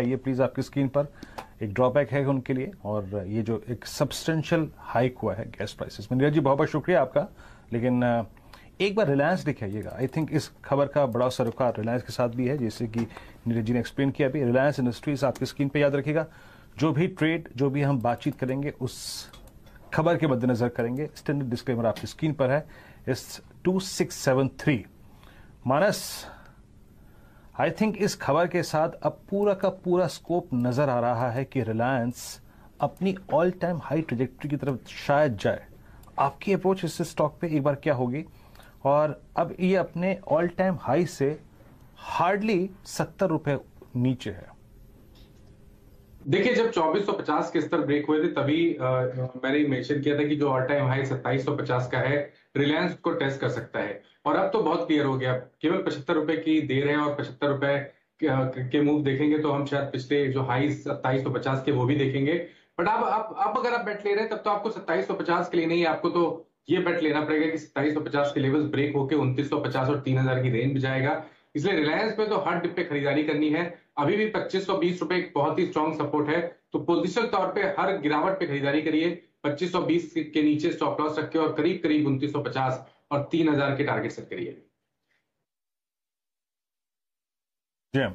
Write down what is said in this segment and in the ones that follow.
ये प्लीज़ आपकी स्क्रीन पर एक ड्रॉबैक है उनके लिए और ये जो एक सब्सटेंशियल हाइक हुआ है गैस प्राइसेस में नीरज जी बहुत बहुत शुक्रिया आपका लेकिन एक बार रिलायंस दिखाइएगा आई थिंक इस खबर का बड़ा सरोकार रिलायंस के साथ भी है जैसे कि नीरज जी ने एक्सप्लेन किया अभी रिलायंस इंडस्ट्रीज आपकी स्क्रीन पर याद रखेगा जो भी ट्रेड जो भी हम बातचीत करेंगे उस खबर के मद्देनजर करेंगे स्टैंडर्ड डिस्क्लेमर आपकी स्क्रीन पर है इस two six seven three Manas I think इस खबर के साथ अब पूरा का पूरा स्कोप नज़र आ रहा है कि रिलायंस अपनी ऑल टाइम हाई ट्रेजेक्ट्री की तरफ शायद जाए आपकी अप्रोच इस स्टॉक पे एक बार क्या होगी और अब ये अपने ऑल टाइम हाई से हार्डली सत्तर रुपये नीचे है देखिए जब 2450 के स्तर ब्रेक हुए थे तभी आ, मैंने मेंशन किया था कि जो ऑल टाइम हाई 2750 का है रिलायंस को टेस्ट कर सकता है और अब तो बहुत क्लियर हो गया केवल पचहत्तर रुपए की देर है और पचहत्तर रुपए के मूव देखेंगे तो हम शायद पिछले जो हाई सत्ताईस सौ पचास के वो भी देखेंगे बट अब अब अब अगर आप बेट ले रहे हैं तब तो आपको सत्ताईस सौ पचास के लिए नहीं आपको तो ये बेट लेना पड़ेगा कि सत्ताईस सौ पचास के लेवल ब्रेक होकर उन्तीस सौ पचास और तीन हजार की रेंज में जाएगा इसलिए रिलायंस पे तो हर डिप पे खरीदारी करनी है अभी भी पच्चीस सौ बीस रुपए बहुत ही स्ट्रॉन्ग सपोर्ट है तो पोजिशन तौर पर हर गिरावट पे खरीदारी करिए पच्चीस सौ बीस के नीचे स्टॉप लॉस रखिए और करीब करीब उन्तीस सौ पचास और तीन हजार के टारगेट सेट करिए हाँ।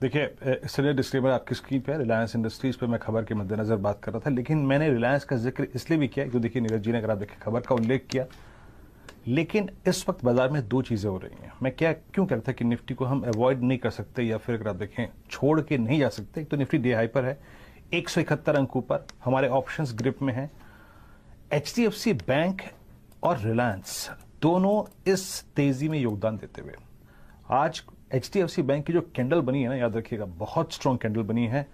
देखिए इसलिए डिस्क्लेमर आपकी स्क्रीन पे रिलायंस इंडस्ट्रीज पे मैं खबर के मद्देनजर बात कर रहा था लेकिन मैंने रिलायंस का जिक्र इसलिए भी किया क्योंकि देखिए नीरज जी ने अगर आप देखिए खबर का उल्लेख किया लेकिन इस वक्त बाजार में दो चीज़ें हो रही हैं मैं क्या क्यों कहता कि निफ्टी को हम अवॉइड नहीं कर सकते या फिर अगर आप देखें छोड़ के नहीं जा सकते एक तो निफ्टी डे हाई पर है एक सौ इकहत्तर अंक ऊपर हमारे ऑप्शंस ग्रिप में है H D F C bank और रिलायंस दोनों इस तेजी में योगदान देते हुए आज H D F C bank की जो कैंडल बनी है ना याद रखिएगा बहुत स्ट्रांग कैंडल बनी है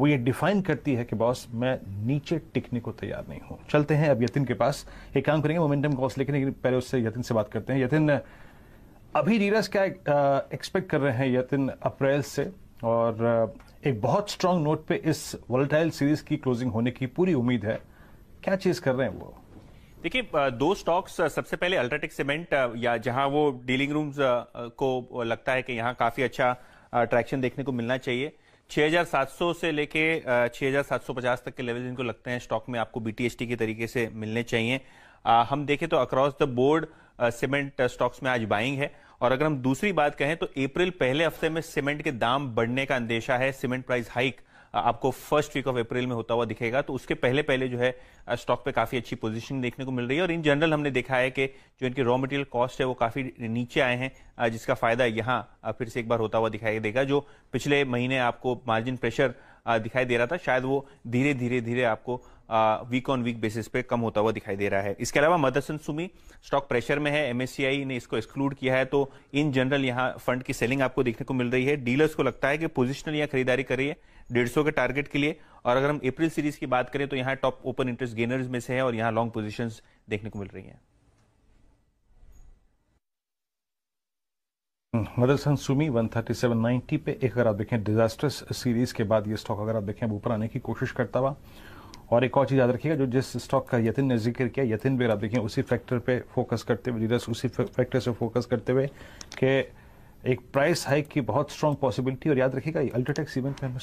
वो ये डिफाइन करती है कि बॉस मैं नीचे टिकने को तैयार नहीं हूँ चलते हैं अब यतिन के पास एक काम करेंगे मोमेंटम कॉस लेकिन पहले उससे यतिन से बात करते हैं यतिन अभी रीरस क्या एक्सपेक्ट कर रहे हैं यतिन अप्रैल से और एक बहुत स्ट्रांग नोट पे इस वॉलेटाइल सीरीज की क्लोजिंग होने की पूरी उम्मीद है क्या चीज कर रहे हैं वो देखिए दो स्टॉक्स सबसे पहले अल्ट्राटेक सीमेंट या जहां वो डीलिंग रूम्स को लगता है कि यहां काफी अच्छा ट्रैक्शन देखने को मिलना चाहिए 6700 से लेके 6750 तक के लेवल जिनको लगते हैं स्टॉक में आपको बीटीएसटी के तरीके से मिलने चाहिए आ, हम देखें तो across the board cement stocks में आज बाइंग है और अगर हम दूसरी बात कहें तो अप्रैल पहले हफ्ते में सीमेंट के दाम बढ़ने का अंदेशा है सीमेंट प्राइस हाइक आपको फर्स्ट वीक ऑफ अप्रैल में होता हुआ दिखेगा तो उसके पहले पहले जो है स्टॉक पे काफी अच्छी पोजीशन देखने को मिल रही है और इन जनरल हमने देखा है कि जो इनके रॉ मटेरियल कॉस्ट है वो काफी नीचे आए हैं जिसका फायदा यहाँ फिर से एक बार होता हुआ दिखाई देगा जो पिछले महीने आपको मार्जिन प्रेशर दिखाई दे रहा था शायद वो धीरे धीरे धीरे आपको वीक ऑन वीक बेसिस पे कम होता हुआ दिखाई दे रहा है इसके अलावा मदरसन सुमी स्टॉक प्रेशर में है एमएससीआई ने इसको एक्सक्लूड किया है तो इन जनरल यहाँ फंड की सेलिंग आपको देखने को मिल रही है डीलर्स को लगता है कि पोजिशनल यहाँ खरीदारी कर रही है डेढ़ के टारगेट के लिए और अगर हम अप्रैल सीरीज की बात करें तो यहाँ टॉप ओपन इंटरेस्ट गेनर्स में से है और यहाँ लॉन्ग पोजिशन देखने को मिल रही है हम्म, मदरसन सुमी 137.90 पे एक अगर आप देखें डिजास्टर्स सीरीज के बाद ये स्टॉक अगर आप देखें ऊपर आने की कोशिश करता हुआ और एक और चीज़ याद रखिएगा जो जिस स्टॉक का यथिन ने जिक्र किया यथिन भी आप देखिए उसी फैक्टर पे फोकस करते हुए लीडर्स उसी फैक्टर से फोकस करते हुए कि एक प्राइस हाइक की बहुत स्ट्रॉन्ग पॉसिबिलिटी और याद रखिएगा अल्ट्राटेक सीमेंट में